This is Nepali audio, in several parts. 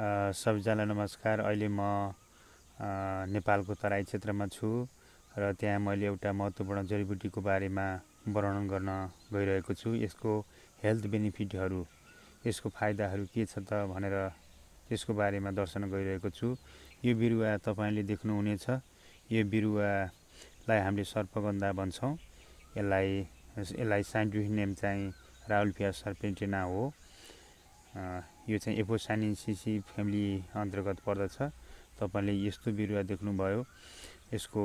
सबैजनालाई नमस्कार अहिले म नेपालको तराई क्षेत्रमा छु र त्यहाँ मैले एउटा महत्त्वपूर्ण जडीबुटीको बारेमा वर्णन गर्न गइरहेको छु यसको हेल्थ बेनिफिटहरू यसको फाइदाहरू के छ त भनेर त्यसको बारेमा दर्शन गरिरहेको छु यो बिरुवा तपाईँले देख्नुहुनेछ यो बिरुवालाई हामीले सर्पगन्धा भन्छौँ यसलाई यसलाई साइन्टिफिक नेम चाहिँ राहुल फिया सर्पेन्टिना हो यो चाहिँ एफो सिसी फ्यामिली अन्तर्गत पर्दछ तपाईँले यस्तो बिरुवा देख्नुभयो यसको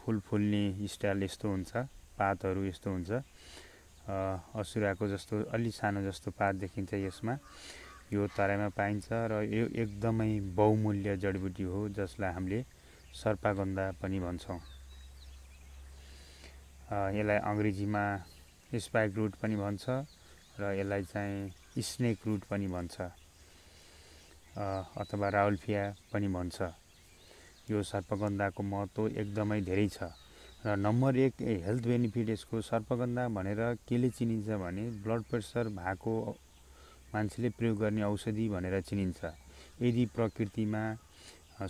फुल फुल्ने स्टाइल यस्तो हुन्छ पातहरू यस्तो हुन्छ असुराको जस्तो अलि सानो जस्तो पात देखिन्छ यसमा यो तराईमा पाइन्छ र यो एकदमै बहुमूल्य जडीबुटी हो जसलाई हामीले सर्पागन्धा पनि भन्छौँ यसलाई अङ्ग्रेजीमा स्पाइक रुट पनि भन्छ र यसलाई चाहिँ स्नेक रुट पनि भन्छ अथवा राउलफिया पनि भन्छ यो सर्पगन्धाको महत्त्व एकदमै धेरै छ र नम्बर एक हेल्थ बेनिफिट यसको सर्पगन्धा भनेर केले चिनिन्छ भने ब्लड प्रेसर भएको मान्छेले प्रयोग गर्ने औषधि भनेर चिनिन्छ यदि प्रकृतिमा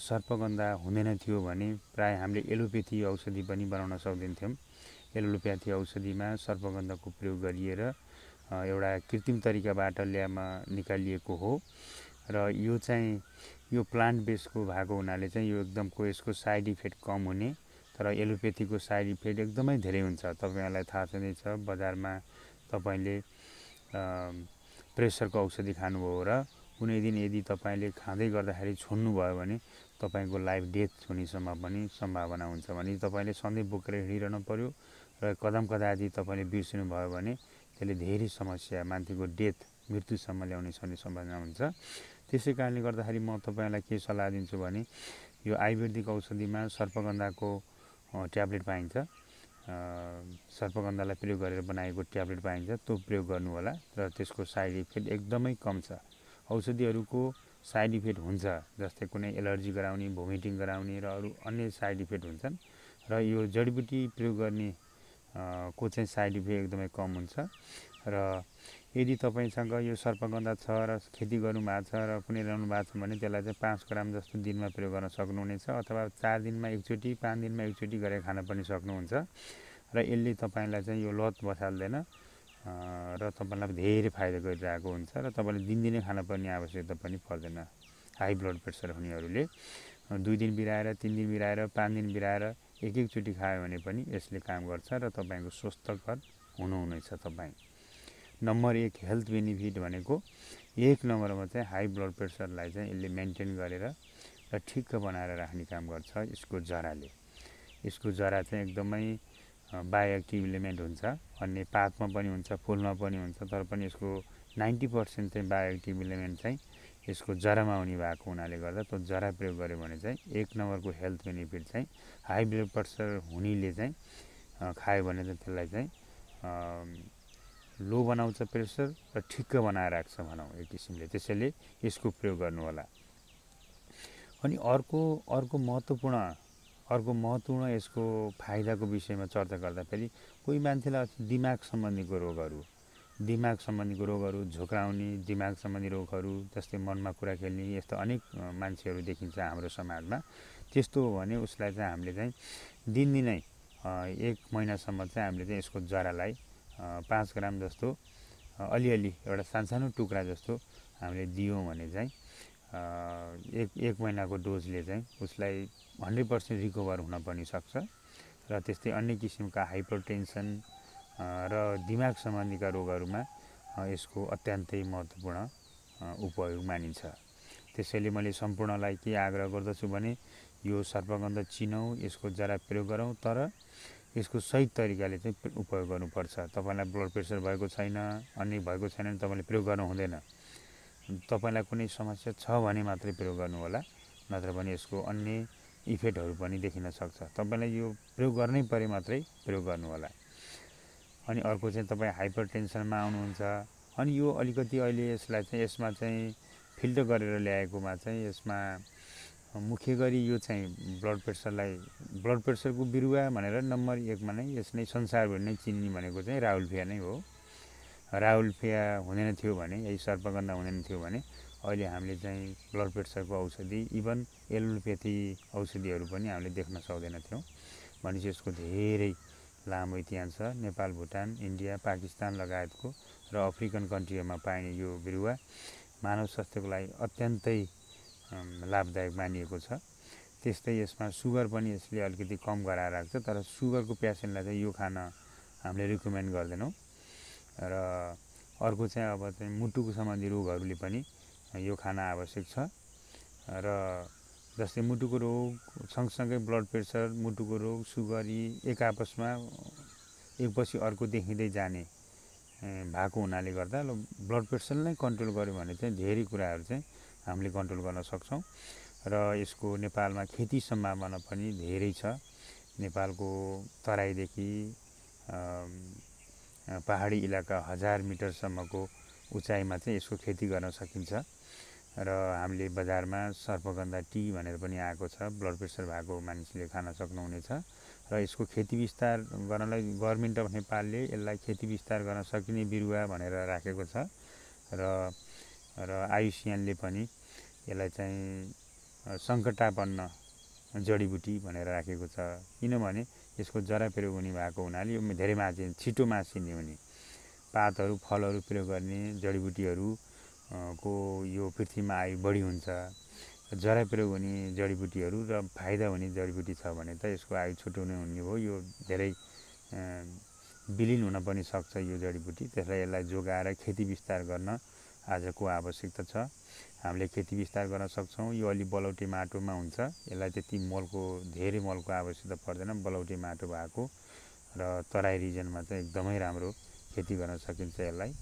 सर्पगन्धा हुँदैन थियो भने प्रायः हामीले एलोप्याथी औषधि पनि बनाउन सक्दैनथ्यौँ एलोप्याथी औषधिमा सर्पगन्धाको प्रयोग गरिएर एउटा कृत्रिम तरिकाबाट ल्यामा निकालिएको हो र यो चाहिँ यो प्लान्ट बेसको भएको हुनाले चाहिँ यो एकदमको यसको साइड इफेक्ट कम हुने तर एलोपेथीको साइड इफेक्ट एकदमै धेरै हुन्छ तपाईँहरूलाई थाहा छ बजारमा तपाईँले प्रेसरको औषधि खानुभयो र कुनै दिन यदि तपाईँले खाँदै गर्दाखेरि छोड्नुभयो भने तपाईँको लाइफ डेथ हुनेसम्म पनि सम्भावना हुन्छ भने तपाईँले सधैँ बोकेर हिँडिरहनु पऱ्यो र कदम कदा यदि तपाईँले बिर्सिनु भयो भने त्यसले धेरै समस्या मान्छेको डेथ मृत्युसम्म ल्याउने सक्ने सम्भावना हुन्छ त्यसै कारणले गर्दाखेरि म तपाईँलाई के सल्लाह दिन्छु भने यो आयुर्वेदिक औषधिमा सर्पगन्धाको ट्याब्लेट पाइन्छ सर्पगन्धालाई प्रयोग गरेर बनाएको ट्याब्लेट पाइन्छ त्यो प्रयोग गर्नु होला र त्यसको साइड इफेक्ट एकदमै कम छ औषधिहरूको साइड इफेक्ट हुन्छ जस्तै कुनै एलर्जी गराउने भोमिटिङ गराउने र अरू अन्य साइड इफेक्ट हुन्छन् र यो जडीबुटी प्रयोग गर्ने को चाहिँ साइड इफेक्ट एकदमै कम हुन्छ र यदि तपाईँसँग यो सर्पगन्धा छ र खेती गर्नु भएको छ र कुनै रहनु भएको छ भने त्यसलाई चाहिँ पाँच ग्राम जस्तो दिनमा प्रयोग गर्न सक्नुहुनेछ अथवा चार दिनमा एकचोटि पाँच दिनमा एकचोटि गरेर खान पनि सक्नुहुन्छ र यसले तपाईँलाई चाहिँ यो लत बसाल्दैन र तपाईँलाई धेरै फाइदा गरिरहेको हुन्छ र तपाईँले दिनदिनै खानुपर्ने आवश्यकता पनि पर्दैन हाई ब्लड प्रेसर हुनेहरूले दुई दिन बिराएर तिन दिन बिराएर पाँच दिन बिराएर एक एकचोटि खायो भने पनि यसले काम गर्छ र तपाईँको स्वस्थकर हुनुहुनेछ तपाईँ नम्बर एक हेल्थ बेनिफिट भनेको एक नम्बरमा चाहिँ हाई ब्लड प्रेसरलाई चाहिँ यसले मेन्टेन गरेर र ठिक्क बनाएर राख्ने काम गर्छ यसको जराले यसको जरा चाहिँ एकदमै बायोएक्टिभ इलिमेन्ट हुन्छ अन्य पातमा पनि हुन्छ फुलमा पनि हुन्छ तर पनि यसको नाइन्टी पर्सेन्ट चाहिँ बायोएक्टिभ इलिमेन्ट चाहिँ यसको जरामा आउने भएको हुनाले गर्दा त्यो जरा प्रयोग गऱ्यो भने चाहिँ एक नम्बरको हेल्थ बेनिफिट चाहिँ हाई ब्लड प्रेसर हुनेले चाहिँ खायो भने चाहिँ त्यसलाई चाहिँ लो बनाउँछ प्रेसर र ठिक्क बनाएर राख्छ भनौँ एक किसिमले त्यसैले यसको प्रयोग गर्नुहोला अनि अर्को अर्को महत्त्वपूर्ण अर्को महत्त्वपूर्ण यसको फाइदाको विषयमा चर्चा गर्दाखेरि कोही मान्छेलाई दिमाग सम्बन्धीको रोगहरू दिमाग सम्बन्धीको रोगहरू झुक्राउने दिमाग सम्बन्धी रोगहरू जस्तै मनमा कुरा खेल्ने यस्तो अनेक मान्छेहरू देखिन्छ हाम्रो समाजमा त्यस्तो हो भने उसलाई चाहिँ हामीले चाहिँ दिनदिनै एक महिनासम्म चाहिँ हामीले चाहिँ यसको जरालाई पाँच ग्राम जस्तो अलिअलि एउटा सानसानो टुक्रा जस्तो हामीले दियौँ भने चाहिँ एक एक महिनाको डोजले चाहिँ उसलाई हन्ड्रेड पर्सेन्ट रिकभर हुन पनि सक्छ र त्यस्तै अन्य किसिमका हाइपरटेन्सन र दिमाग सम्बन्धीका रोगहरूमा यसको अत्यन्तै महत्त्वपूर्ण उपयोग मानिन्छ त्यसैले मैले सम्पूर्णलाई के आग्रह गर्दछु भने यो सर्पगन्ध चिनौँ यसको जरा प्रयोग गरौँ तर यसको सही तरिकाले चाहिँ उपयोग गर्नुपर्छ तपाईँलाई ब्लड प्रेसर भएको छैन अन्य भएको छैन भने तपाईँले प्रयोग गर्नु हुँदैन तपाईँलाई कुनै समस्या छ भने मात्रै प्रयोग गर्नुहोला नत्र भने यसको अन्य इफेक्टहरू पनि देखिन सक्छ तपाईँलाई यो प्रयोग गर्नै परे मात्रै प्रयोग गर्नुहोला अनि अर्को चाहिँ तपाईँ हाइपर टेन्सनमा आउनुहुन्छ अनि यो अलिकति अहिले यसलाई चाहिँ यसमा चाहिँ फिल्टर गरेर ल्याएकोमा चाहिँ यसमा मुख्य गरी यो चाहिँ ब्लड प्रेसरलाई ब्लड प्रेसरको बिरुवा भनेर नम्बर एकमा नै यस नै संसारभरि नै चिन्ने भनेको चाहिँ राहुल फिया नै हो राहुल फिया हुँदैन थियो भने यही सर्पगन्ध हुँदैन थियो भने अहिले हामीले चाहिँ ब्लड प्रेसरको औषधि इभन एलोपेथी औषधिहरू पनि हामीले देख्न सक्दैनथ्यौँ भनेपछि यसको धेरै लामो इतिहास छ नेपाल भुटान इन्डिया पाकिस्तान लगायतको र अफ्रिकन कन्ट्रीहरूमा पाइने यो बिरुवा मानव स्वास्थ्यको लागि अत्यन्तै लाभदायक मानिएको छ त्यस्तै यसमा सुगर पनि यसले अलिकति कम गराएर राख्छ तर सुगरको पेसेन्टलाई चाहिँ यो खान हामीले रिकमेन्ड गर्दैनौँ र अर्को चाहिँ अब चाहिँ मुटुको सम्बन्धी रोगहरूले पनि यो खाना आवश्यक छ र जस्तै मुटुको रोग सँगसँगै ब्लड प्रेसर मुटुको रोग सुगरी एक आपसमा एकपछि अर्को देखिँदै जाने भएको हुनाले गर्दा ब्लड प्रेसर नै कन्ट्रोल गऱ्यो भने चाहिँ धेरै कुराहरू चाहिँ हामीले कन्ट्रोल गर्न सक्छौँ र यसको नेपालमा खेती सम्भावना पनि धेरै छ नेपालको तराईदेखि पहाडी इलाका हजार मिटरसम्मको उचाइमा चाहिँ यसको खेती गर्न सकिन्छ र हामीले बजारमा सर्पगन्धा टी भनेर पनि आएको छ ब्लड प्रेसर भएको मानिसले खान सक्नुहुनेछ र यसको खेती विस्तार गर्नलाई गभर्मेन्ट अफ नेपालले यसलाई खेती विस्तार गर्न सकिने बिरुवा भनेर राखेको छ र र आयुष्यानले पनि यसलाई चाहिँ सङ्कटापन्न जडीबुटी भनेर राखेको छ किनभने यसको जरा प्रयोग हुने भएको हुनाले यो धेरै मासिने छिटो मासिने हुने पातहरू फलहरू प्रयोग गर्ने जडीबुटीहरू को यो पृथ्वीमा आयु बढी हुन्छ जरा प्रयोग हुने जडीबुटीहरू र फाइदा हुने जडीबुटी छ भने त यसको आयु छुट्यो हुने हुने हो यो धेरै विलिन हुन पनि सक्छ यो जडीबुटी त्यसलाई यसलाई जोगाएर खेती विस्तार गर्न आजको आवश्यकता छ हामीले खेती विस्तार गर्न सक्छौँ यो अलि बलौटे माटोमा हुन्छ यसलाई त्यति मलको धेरै मलको आवश्यकता पर्दैन बलौटे माटो भएको र तराई रिजनमा चाहिँ एकदमै राम्रो खेती गर्न सकिन्छ यसलाई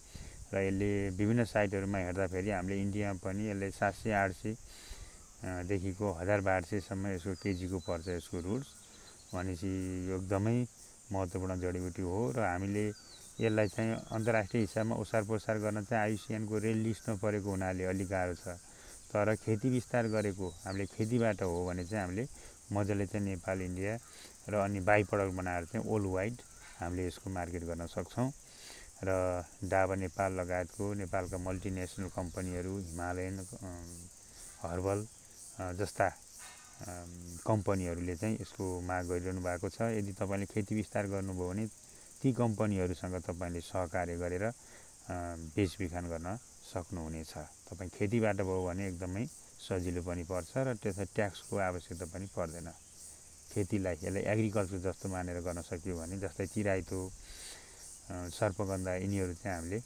र यसले विभिन्न साइटहरूमा हेर्दाखेरि हामीले इन्डियामा पनि यसले सात सय आठ सयदेखिको हजार बाह्र सयसम्म यसको केजीको पर्छ यसको रुट्स भनेपछि यो एकदमै महत्त्वपूर्ण जडीबुटी हो र हामीले यसलाई चाहिँ अन्तर्राष्ट्रिय हिसाबमा ओसार पोसार गर्न चाहिँ आयुसिएनको रेल लिस्टमा परेको हुनाले अलिक गाह्रो छ तर खेती विस्तार गरेको हामीले खेतीबाट हो भने चाहिँ हामीले मजाले चाहिँ नेपाल इन्डिया र अनि बाई प्रडक्ट बनाएर चाहिँ वर्ल्ड वाइड हामीले यसको मार्केट गर्न सक्छौँ र डाबा नेपाल लगायतको नेपालका मल्टिनेसनल कम्पनीहरू हिमालयन हर्बल जस्ता कम्पनीहरूले चाहिँ यसको माग गरिरहनु भएको छ यदि तपाईँले खेती विस्तार गर्नुभयो भने ती कम्पनीहरूसँग तपाईँले सहकार्य गरेर बेचबिखान गर्न सक्नुहुनेछ तपाईँ खेतीबाट भयो भने एकदमै सजिलो पनि पर्छ र त्यसमा ट्याक्सको आवश्यकता पनि पर्दैन खेतीलाई यसलाई एग्रिकल्चर जस्तो मानेर गर्न सकियो भने जस्तै चिराइतो सर्पगन्धा यिनीहरू चाहिँ हामीले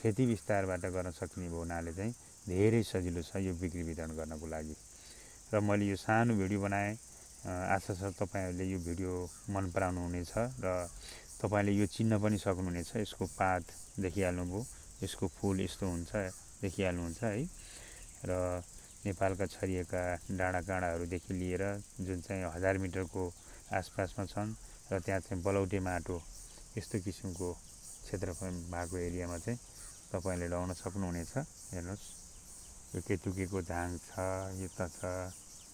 खेती विस्तारबाट गर्न सक्ने हुनाले चाहिँ धेरै सजिलो छ यो बिक्री वितरण गर्नको लागि र मैले यो सानो भिडियो बनाएँ आशा छ तपाईँहरूले यो भिडियो मन पराउनु हुनेछ र तपाईँले यो चिन्न पनि सक्नुहुनेछ यसको पात देखिहाल्नुभयो यसको फुल यस्तो हुन्छ देखिहाल्नुहुन्छ है र नेपालका छरिएका डाँडा काँडाहरूदेखि लिएर जुन चाहिँ हजार मिटरको आसपासमा छन् र त्यहाँ चाहिँ बलौटे माटो यस्तो किसिमको क्षेत्र भएको एरियामा चाहिँ तपाईँले लगाउन सक्नुहुनेछ हेर्नुहोस् यो केतुकेको झाङ छ त छ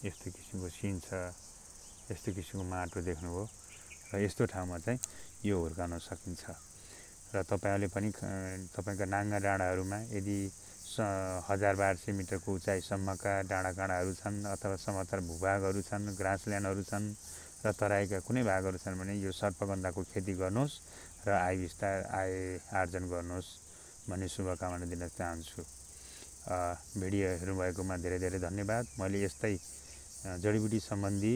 यस्तो किसिमको सिन छ यस्तो किसिमको माटो देख्नुभयो र यस्तो ठाउँमा चाहिँ यो हुर्काउन सकिन्छ र तपाईँहरूले पनि तपाईँका नाङ्गा डाँडाहरूमा यदि स हजार बाह्र सय मिटरको उचाइसम्मका डाँडाकाँडाहरू छन् अथवा समथर भूभागहरू छन् ग्रासल्यान्डहरू छन् र तराईका कुनै भागहरू छन् भने यो सर्पगन्धाको खेती गर्नुहोस् र आय विस्तार आय आर्जन गर्नुहोस् भन्ने शुभकामना दिन चाहन्छु भिडियो हेर्नुभएकोमा धेरै धेरै धन्यवाद मैले यस्तै जडीबुटी सम्बन्धी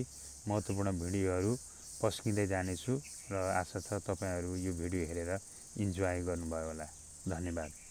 महत्त्वपूर्ण भिडियोहरू पस्किँदै जानेछु र आशा छ तपाईँहरू यो भिडियो हेरेर इन्जोय गर्नुभयो होला धन्यवाद